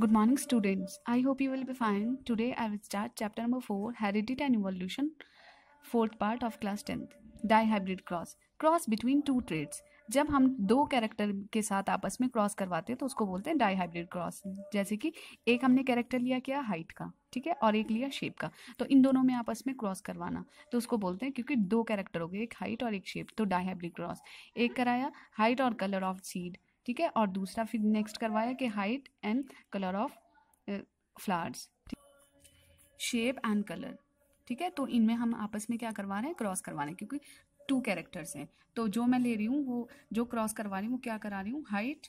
Good morning students I hope you will be fine today I will start chapter number four Heredity and evolution fourth part of class tenth dihybrid cross between two traits जब हम दो character के साथ आपस में cross करवाते हैं तो उसको बोलते हैं डाई हाइब्रिड क्रॉस जैसे कि एक हमने कैरेक्टर लिया क्या हाइट का ठीक है और एक लिया शेप का तो इन दोनों में आपस में क्रॉस करवाना तो उसको बोलते हैं क्योंकि दो कैरेक्टर हो गए एक हाइट और एक शेप तो डाई हाइब्रिड क्रॉस एक कराया हाइट और कलर ऑफ सीड ठीक है और दूसरा फिर नेक्स्ट करवाया कि height and colour of flowers shape and colour ठीक है तो इनमें हम आपस में क्या करवा रहे हैं क्रॉस करवा रहे हैं क्योंकि टू कैरेक्टर्स हैं तो जो मैं ले रही हूँ वो जो क्रॉस करवा रही हूँ वो क्या करा रही हूँ हाइट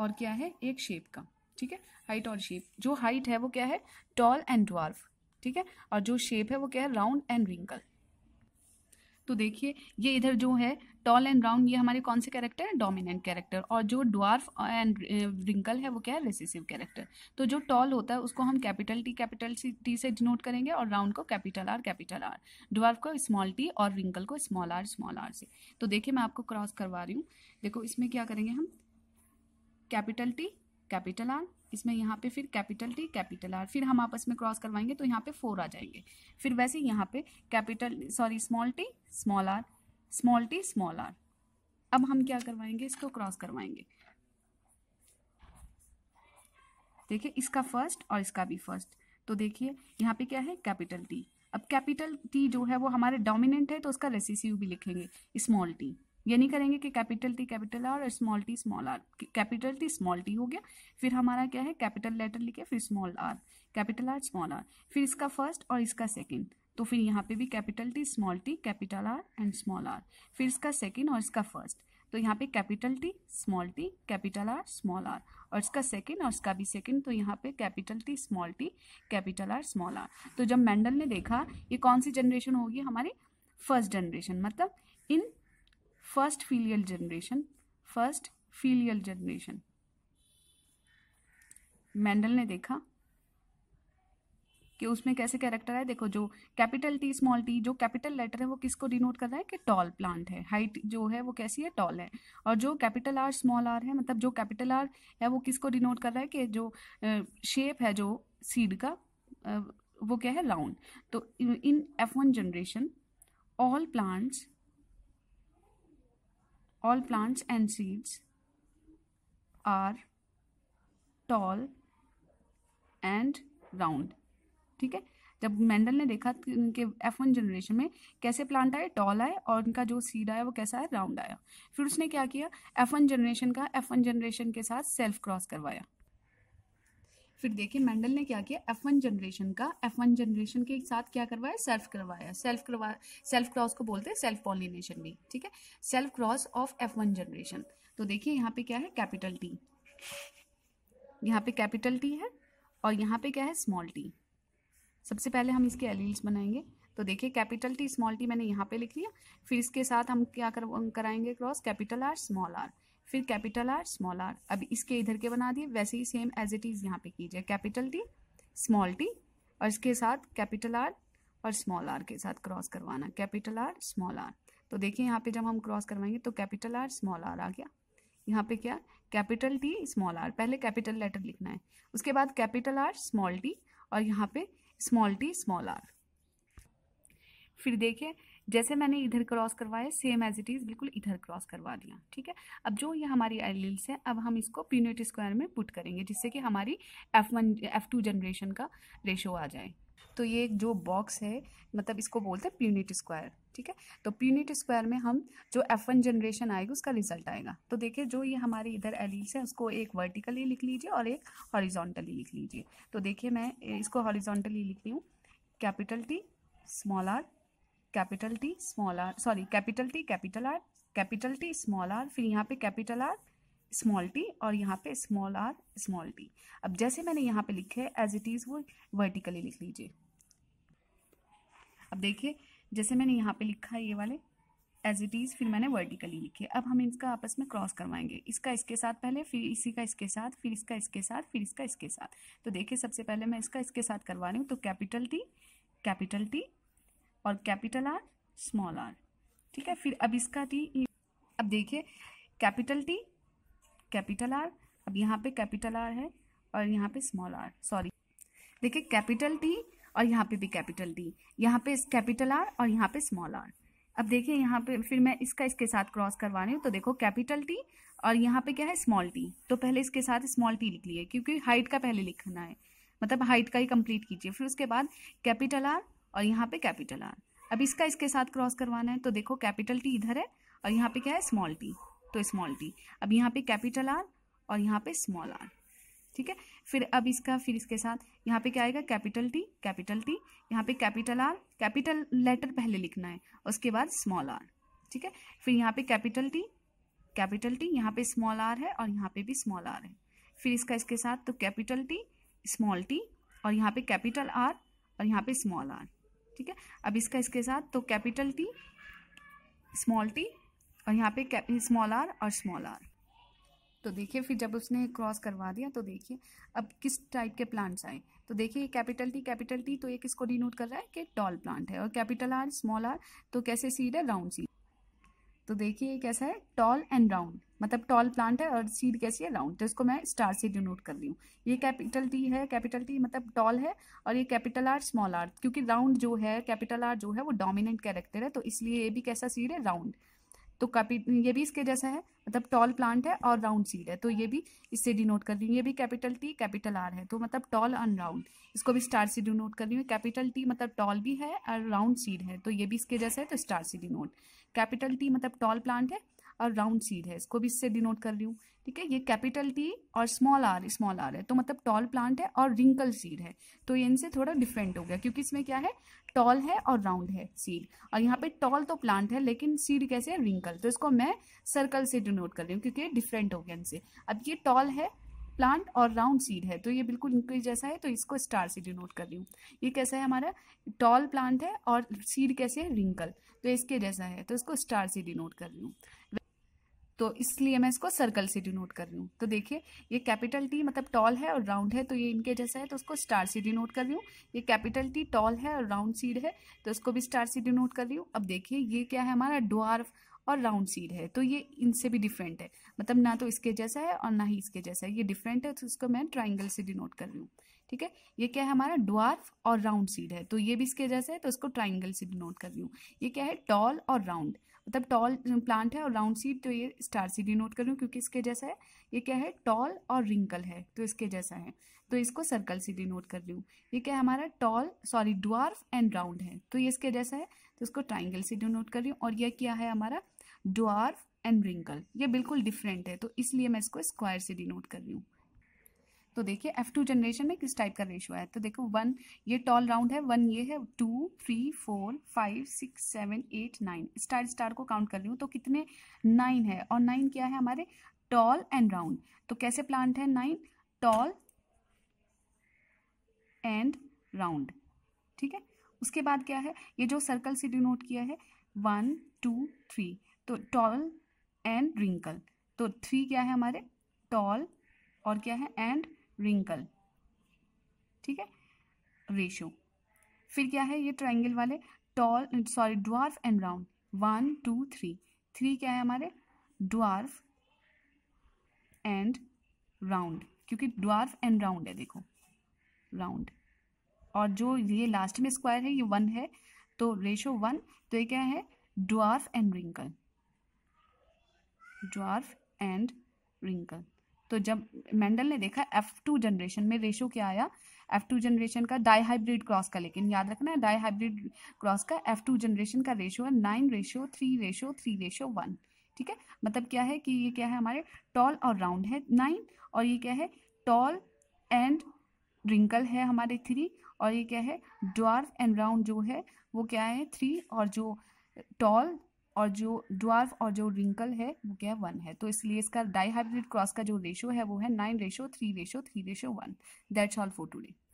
और क्या है एक शेप का ठीक है हाइट और शेप जो हाइट है वो क्या है टॉल एंड ड्वार्फ ठीक है और जो शेप है वो क्या है राउंड एंड रिंकल तो देखिए ये इधर जो है टॉल एंड राउंड ये हमारे कौन से कैरेक्टर हैं डोमिनेंट कैरेक्टर और जो ड्वार्फ एंड रिंकल है वो क्या है रेसिसिव कैरेक्टर तो जो टॉल होता है उसको हम कैपिटल टी कैपिटल टी से डिनोट करेंगे और राउंड को capital R capital R dwarf को स्मॉल टी और रिंकल को स्मॉल आर स्मॉल आर से तो देखिए मैं आपको क्रॉस करवा रही हूँ देखो इसमें क्या करेंगे हम कैपिटल टी कैपिटल आर इसमें यहाँ पे फिर कैपिटल टी कैपिटल आर फिर हम आपस में क्रॉस करवाएंगे तो यहाँ पे फोर आ जाएंगे फिर वैसे यहाँ पे capital sorry small T small R small T small R अब हम क्या करवाएंगे इसको क्रॉस करवाएंगे देखिए इसका फर्स्ट और इसका भी फर्स्ट तो देखिए यहाँ पे क्या है कैपिटल टी अब कैपिटल टी जो है वो हमारे डोमिनेंट है तो उसका रेसिसिव भी लिखेंगे स्मॉल टी ये नहीं करेंगे कि कैपिटल टी कैपिटल आर और small T small R capital T small T हो गया फिर हमारा क्या है कैपिटल लेटर लिखे फिर small R capital R small R फिर इसका फर्स्ट और इसका सेकेंड तो फिर यहाँ पे भी capital T small T capital R and small R फिर इसका सेकेंड और इसका फर्स्ट तो यहाँ पे capital T small T capital R small R और इसका सेकेंड और इसका भी सेकेंड तो यहाँ पे capital T small T capital R small R तो जब मैंडल ने देखा ये कौन सी जनरेशन होगी हमारी फर्स्ट जनरेशन मतलब in first filial generation first filial generation Mendel ने देखा कि उसमें कैसे कैरेक्टर है देखो जो कैपिटल टी स्मॉल टी जो कैपिटल लेटर है वो किसको डिनोट कर रहा है कि टॉल प्लांट है हाइट जो है वो कैसी है टॉल है और जो कैपिटल आर स्मॉल आर है मतलब जो कैपिटल आर है वो किसको डिनोट कर रहा है कि जो शेप है जो सीड का वो क्या है राउंड तो in F one generation all plants All plants and seeds are tall and round. ठीक है जब मेंडल ने देखा कि उनके एफ वन जनरेशन में कैसे प्लांट आए टॉल आए और उनका जो सीड आया वो कैसा है राउंड आया फिर उसने क्या किया एफ वन जनरेशन का एफ वन जनरेशन के साथ सेल्फ क्रॉस करवाया फिर देखिए मेंडल ने क्या किया एफ वन जनरेशन का एफ वन जनरेशन के साथ क्या करवाया सेल्फ करवाया सेल्फ करवा सेल्फ क्रॉस को बोलते हैं सेल्फ पॉलिनेशन भी ठीक है self cross of F one generation तो देखिए यहाँ पे क्या है कैपिटल टी यहाँ पे कैपिटल टी है और यहाँ पे क्या है स्मॉल टी सबसे पहले हम इसके एलिल्स बनाएंगे तो देखिए कैपिटल टी स्मॉल टी मैंने यहाँ पे लिख लिया फिर इसके साथ हम क्या कर, कराएंगे cross capital R small R फिर कैपिटल आर स्मॉल आर अब इसके इधर के बना दिए वैसे ही सेम एज इट इज़ यहाँ पे कीजिए कैपिटल टी स्मॉल टी और इसके साथ कैपिटल आर और स्मॉल आर के साथ क्रॉस करवाना कैपिटल आर स्मॉल आर तो देखिए यहाँ पे जब हम क्रॉस करवाएंगे तो कैपिटल आर स्मॉल आर आ गया यहाँ पे क्या कैपिटल टी स्मॉल आर पहले कैपिटल लेटर लिखना है उसके बाद कैपिटल आर स्मॉल टी और यहाँ पे स्मॉल टी स्मॉल आर फिर देखिए जैसे मैंने इधर क्रॉस करवाया सेम एज इट इज़ बिल्कुल इधर क्रॉस करवा दिया ठीक है अब जो ये हमारी एलिल्स है अब हम इसको प्यूनिट स्क्वायर में पुट करेंगे जिससे कि हमारी F one F two generation का रेशो आ जाए तो ये जो बॉक्स है मतलब इसको बोलते हैं प्यूनिट स्क्वायर ठीक है तो प्यूनिट स्क्वायर में हम जो एफ वन जनरेशन आएगी उसका रिजल्ट आएगा तो देखिए जो ये हमारे इधर एलिल्स है उसको एक वर्टिकली लिख लीजिए और एक हॉरिजॉन्टली लिख लीजिए तो देखिए मैं इसको हॉरिजॉन्टली लिख रही हूँ capital T small R capital T small R sorry capital T capital R capital T small R फिर यहाँ पे कैपिटल आर स्मॉल टी और यहाँ पे स्मॉल आर स्मॉल टी अब जैसे मैंने यहाँ पे लिखे है एज इट इज़ वो वर्टिकली लिख लीजिए अब देखिए जैसे मैंने यहाँ पे लिखा है ये वाले एज इट इज़ फिर मैंने वर्टिकली लिखे अब हम इनका आपस में क्रॉस करवाएंगे इसका इसके साथ पहले फिर इसी का इसके साथ फिर इसका इसके साथ फिर इसका इसके साथ तो देखिए सबसे पहले मैं इसका इसके साथ करवा रही हूँ तो कैपिटल टी कैपिटल टी और कैपिटल आर स्मॉल आर ठीक है फिर अब इसका टी e. अब देखिए कैपिटल टी कैपिटल आर अब यहाँ पे कैपिटल आर है और यहाँ पे स्मॉल आर सॉरी देखिए कैपिटल टी और यहाँ पे भी कैपिटल टी यहाँ पे कैपिटल आर और यहाँ पे स्मॉल आर अब देखिए यहाँ पे फिर मैं इसका इसके साथ क्रॉस करवा रही हूँ तो देखो कैपिटल टी और यहाँ पे क्या है स्मॉल टी तो पहले इसके साथ स्मॉल टी लिख लिए क्योंकि हाइट का पहले लिखना है मतलब हाइट का ही कंप्लीट कीजिए फिर उसके बाद कैपिटल आर और यहाँ पे कैपिटल आर अब इसका इसके साथ क्रॉस करवाना है तो देखो कैपिटल टी इधर है और यहाँ पे क्या है स्मॉल टी तो स्मॉल टी अब यहाँ पे कैपिटल आर और यहाँ पे स्मॉल आर ठीक है फिर अब इसका फिर इसके साथ यहाँ पे क्या आएगा कैपिटल टी कैपिटल टी यहाँ पे कैपिटल आर कैपिटल लेटर पहले लिखना है उसके बाद स्मॉल आर ठीक है फिर यहाँ पे कैपिटल टी कैपिटल टी यहाँ पे स्मॉल आर है और यहाँ पे भी स्मॉल आर है फिर इसका इसके साथ तो कैपिटल टी स्मॉल टी और यहाँ पे कैपिटल आर और यहाँ पे स्मॉल आर ठीक है अब इसका इसके साथ तो कैपिटल टी स्मॉल टी और यहाँ पे स्मॉल आर और स्मॉल आर तो देखिए फिर जब उसने क्रॉस करवा दिया तो देखिए अब किस टाइप के प्लांट्स आए तो देखिए कैपिटल टी कैपिटल टी तो ये किसको डिनोट कर रहा है कि टॉल प्लांट है और कैपिटल आर स्मॉल आर तो कैसे सीड है राउंड सीड तो देखिए कैसा है टॉल एंड राउंड मतलब टॉल प्लांट है और सीड कैसी है राउंड तो इसको मैं स्टार से डिनोट कर रही हूँ ये कैपिटल टी है कैपिटल टी मतलब टॉल है और ये कैपिटल आर स्मॉल आर क्योंकि राउंड जो है कैपिटल आर जो है वो डोमिनेंट कैरेक्टर है तो इसलिए ये भी कैसा सीड है राउंड तो कैपी ये भी इसके जैसा है मतलब टॉल प्लांट है और राउंड सीड है तो ये भी इससे डिनोट कर रही हूँ ये भी कैपिटल टी कैपिटल आर है तो मतलब टॉल एंड राउंड इसको भी स्टार से डिनोट कर रही हूँ कैपिटल टी मतलब टॉल भी है और राउंड सीड है तो ये भी इसके जैसा है तो स्टार से डिनोट कैपिटल टी मतलब टॉल प्लांट है और राउंड सीड है इसको भी इससे डिनोट कर रही हूँ ठीक है ये कैपिटल टी और स्मॉल आर स्मॉल आर है तो मतलब टॉल प्लांट है और रिंकल सीड है तो ये इनसे थोड़ा डिफरेंट हो गया क्योंकि इसमें क्या है टॉल है और राउंड है सीड और यहाँ पे टॉल तो प्लांट है लेकिन सीड कैसे है रिंकल तो इसको मैं सर्कल से डिनोट कर रही हूँ क्योंकि डिफरेंट हो गया इनसे अब ये टॉल है प्लांट और राउंड सीड है तो ये बिल्कुल इनके जैसा है तो इसको स्टार से डिनोट कर रही हूँ ये कैसा है हमारा टॉल प्लांट है और सीड कैसे है रिंकल तो इसके जैसा है तो इसको स्टार से डिनोट कर रही हूँ तो इसलिए मैं इसको सर्कल से डिनोट कर रही हूँ तो देखिए ये कैपिटल टी मतलब टॉल है और राउंड है तो ये इनके जैसा है तो उसको स्टार से डिनोट कर रही हूँ ये कैपिटल टी टॉल है और राउंड सीड है तो उसको भी स्टार से डिनोट कर रही हूँ अब देखिए ये क्या है हमारा डुआर्फ और राउंड सीड है तो ये इनसे भी डिफरेंट है मतलब ना तो इसके जैसा है और ना ही इसके जैसा है ये डिफरेंट है तो इसको मैं ट्राइंगल से डिनोट कर रही हूँ ठीक है ये क्या है हमारा ड्वार्फ और राउंड सीड है तो ये भी इसके जैसा है तो इसको ट्राइंगल से डिनोट कर रही हूँ ये क्या है टॉल और राउंड मतलब टॉल प्लांट है और राउंड सीड तो ये स्टार सीड डिनोट कर लूँ क्योंकि इसके जैसा है ये क्या है टॉल और रिंकल है तो इसके जैसा है तो इसको सर्कल सीड डिनोट कर रही हूँ ये क्या है हमारा tall sorry dwarf and round है तो ये इसके जैसा है तो इसको ट्राइंगल से डिनोट कर रही हूँ और यह क्या है हमारा ड्वार्फ एंड रिंकल ये बिल्कुल डिफरेंट है तो इसलिए मैं इसको स्क्वायर से डिनोट कर रही हूँ तो देखिए एफ टू जनरेशन में किस टाइप का रेशो है तो देखो वन ये टॉल राउंड है वन ये है two three four five six seven eight nine star star को काउंट कर रही हूँ तो कितने नाइन है और नाइन क्या है हमारे टॉल एंड राउंड तो कैसे प्लांट है नाइन टॉल एंड राउंड ठीक है उसके बाद क्या है ये जो सर्कल से डिनोट किया है वन टू थ्री तो टॉल एंड रिंकल तो थ्री क्या है हमारे टॉल और क्या है एंड रिंकल ठीक है रेशो फिर क्या है ये ट्राइंगल वाले tall sorry dwarf and round one two three three क्या है हमारे ड्वार्फ एंड राउंड क्योंकि ड्वार्फ एंड राउंड है देखो राउंड और जो ये लास्ट में स्क्वायर है ये वन है तो रेशो वन तो ये क्या है dwarf and wrinkle dwarf and wrinkle तो जब मेंडल ने देखा एफ टू जनरेशन में रेशो क्या आया एफ टू जनरेशन का डाई हाइब्रिड क्रॉस का लेकिन याद रखना है डाई हाइब्रिड क्रॉस का एफ टू जनरेशन का रेशो है nine ratio three ratio three ratio one ठीक है मतलब क्या है कि ये क्या है हमारे टॉल और राउंड है नाइन और ये क्या है टॉल एंड रिंकल है हमारे थ्री और ये क्या है ड्वार्फ एंड राउंड जो है वो क्या है थ्री और जो टॉल और जो ड्वार्फ और जो रिंकल है वो क्या है वन है तो इसलिए इसका डाई हाइब्रिड क्रॉस का जो रेशो है वो है nine ratio three ratio three ratio one that's all for today